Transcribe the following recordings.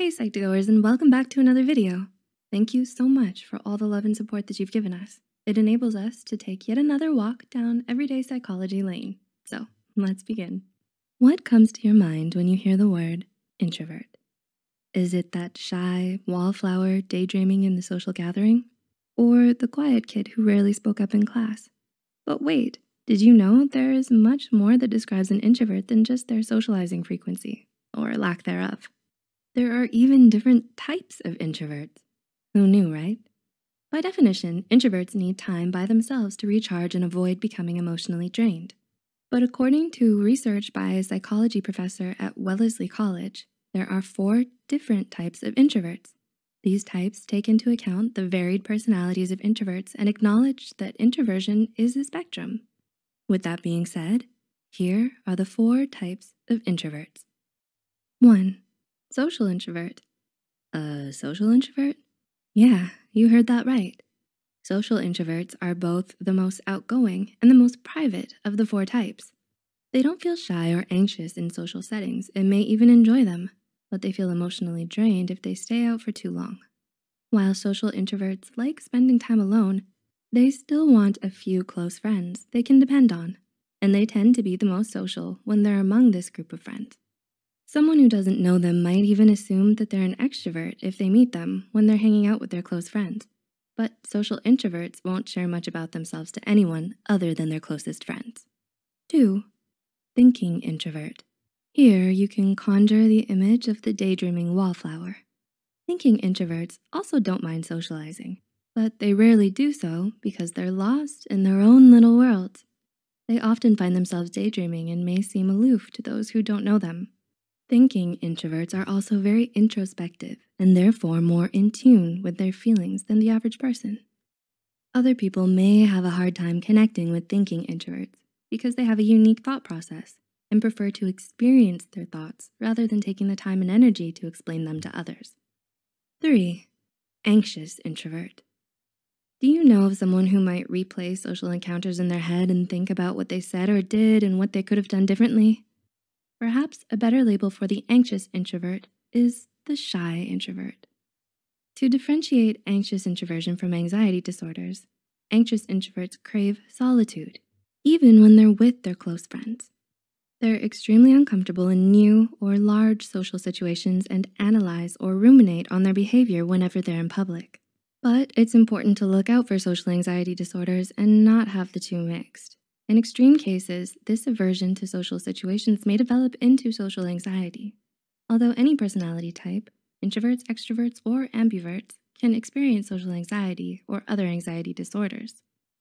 Hey Psych2Goers and welcome back to another video. Thank you so much for all the love and support that you've given us. It enables us to take yet another walk down everyday psychology lane. So let's begin. What comes to your mind when you hear the word introvert? Is it that shy wallflower daydreaming in the social gathering? Or the quiet kid who rarely spoke up in class? But wait, did you know there is much more that describes an introvert than just their socializing frequency or lack thereof? There are even different types of introverts. Who knew, right? By definition, introverts need time by themselves to recharge and avoid becoming emotionally drained. But according to research by a psychology professor at Wellesley College, there are four different types of introverts. These types take into account the varied personalities of introverts and acknowledge that introversion is a spectrum. With that being said, here are the four types of introverts. 1. Social introvert. A social introvert? Yeah, you heard that right. Social introverts are both the most outgoing and the most private of the four types. They don't feel shy or anxious in social settings and may even enjoy them, but they feel emotionally drained if they stay out for too long. While social introverts like spending time alone, they still want a few close friends they can depend on, and they tend to be the most social when they're among this group of friends. Someone who doesn't know them might even assume that they're an extrovert if they meet them when they're hanging out with their close friends. But social introverts won't share much about themselves to anyone other than their closest friends. Two, thinking introvert. Here, you can conjure the image of the daydreaming wallflower. Thinking introverts also don't mind socializing, but they rarely do so because they're lost in their own little world. They often find themselves daydreaming and may seem aloof to those who don't know them. Thinking introverts are also very introspective and therefore more in tune with their feelings than the average person. Other people may have a hard time connecting with thinking introverts because they have a unique thought process and prefer to experience their thoughts rather than taking the time and energy to explain them to others. Three, anxious introvert. Do you know of someone who might replay social encounters in their head and think about what they said or did and what they could have done differently? Perhaps a better label for the anxious introvert is the shy introvert. To differentiate anxious introversion from anxiety disorders, anxious introverts crave solitude, even when they're with their close friends. They're extremely uncomfortable in new or large social situations and analyze or ruminate on their behavior whenever they're in public. But it's important to look out for social anxiety disorders and not have the two mixed. In extreme cases, this aversion to social situations may develop into social anxiety. Although any personality type, introverts, extroverts, or ambiverts, can experience social anxiety or other anxiety disorders.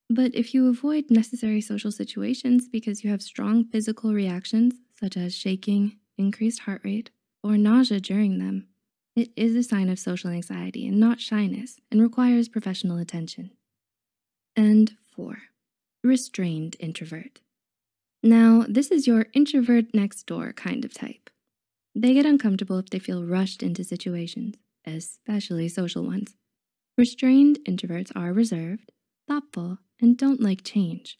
But if you avoid necessary social situations because you have strong physical reactions, such as shaking, increased heart rate, or nausea during them, it is a sign of social anxiety and not shyness and requires professional attention. And four, restrained introvert. Now, this is your introvert next door kind of type. They get uncomfortable if they feel rushed into situations, especially social ones. Restrained introverts are reserved, thoughtful, and don't like change.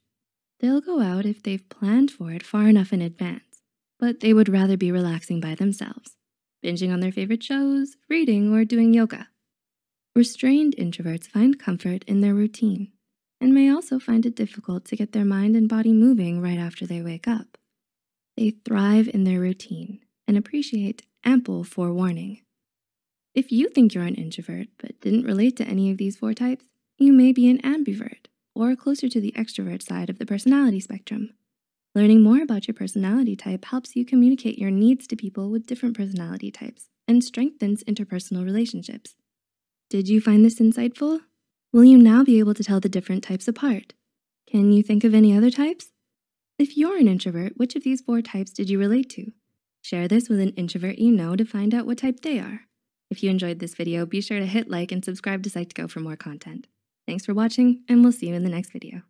They'll go out if they've planned for it far enough in advance, but they would rather be relaxing by themselves, binging on their favorite shows, reading, or doing yoga. Restrained introverts find comfort in their routine and may also find it difficult to get their mind and body moving right after they wake up. They thrive in their routine and appreciate ample forewarning. If you think you're an introvert but didn't relate to any of these four types, you may be an ambivert or closer to the extrovert side of the personality spectrum. Learning more about your personality type helps you communicate your needs to people with different personality types and strengthens interpersonal relationships. Did you find this insightful? Will you now be able to tell the different types apart? Can you think of any other types? If you're an introvert, which of these four types did you relate to? Share this with an introvert you know to find out what type they are. If you enjoyed this video, be sure to hit like and subscribe to Psych2Go for more content. Thanks for watching, and we'll see you in the next video.